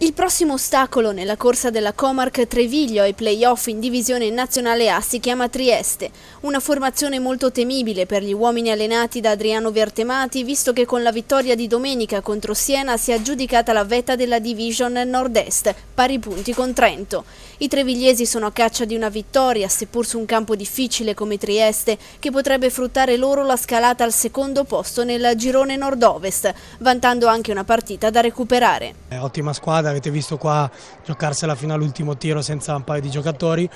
Il prossimo ostacolo nella corsa della Comarc Treviglio ai playoff in divisione nazionale A si chiama Trieste, una formazione molto temibile per gli uomini allenati da Adriano Vertemati, visto che con la vittoria di domenica contro Siena si è aggiudicata la vetta della Division Nord-Est, pari punti con Trento. I trevigliesi sono a caccia di una vittoria, seppur su un campo difficile come Trieste, che potrebbe fruttare loro la scalata al secondo posto nel girone nord-ovest, vantando anche una partita da recuperare. È ottima squadra avete visto qua giocarsela fino all'ultimo tiro senza un paio di giocatori.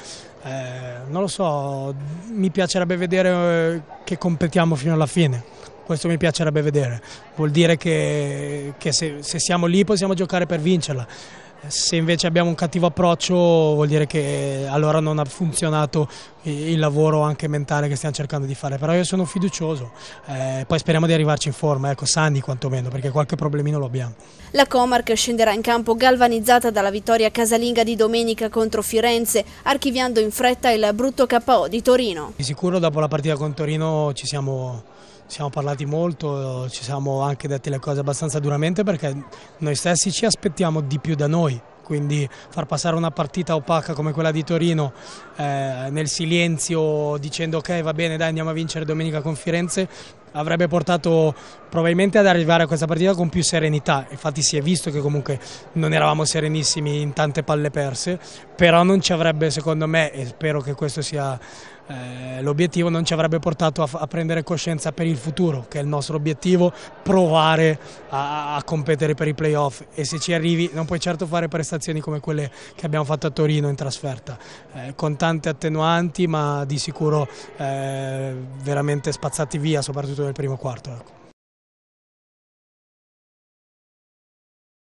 Eh, non lo so, mi piacerebbe vedere eh, che competiamo fino alla fine. Questo mi piacerebbe vedere. Vuol dire che, che se, se siamo lì possiamo giocare per vincerla. Se invece abbiamo un cattivo approccio vuol dire che allora non ha funzionato il lavoro anche mentale che stiamo cercando di fare, però io sono fiducioso, eh, poi speriamo di arrivarci in forma, ecco, sani quantomeno, perché qualche problemino lo abbiamo. La Comarc scenderà in campo galvanizzata dalla vittoria casalinga di domenica contro Firenze, archiviando in fretta il brutto KO di Torino. Di sicuro dopo la partita con Torino ci siamo siamo parlati molto, ci siamo anche detti le cose abbastanza duramente perché noi stessi ci aspettiamo di più da noi quindi far passare una partita opaca come quella di Torino eh, nel silenzio dicendo ok va bene dai andiamo a vincere domenica con Firenze avrebbe portato probabilmente ad arrivare a questa partita con più serenità, infatti si è visto che comunque non eravamo serenissimi in tante palle perse, però non ci avrebbe secondo me, e spero che questo sia eh, l'obiettivo non ci avrebbe portato a, a, prendere coscienza per il futuro, che è il nostro obiettivo, provare a, a, competere per i playoff e se ci arrivi non puoi certo fare prestazioni come quelle che abbiamo fatto a Torino in trasferta, eh, con tante attenuanti ma di sicuro eh, veramente spazzati via, soprattutto nel primo quarto. Ecco.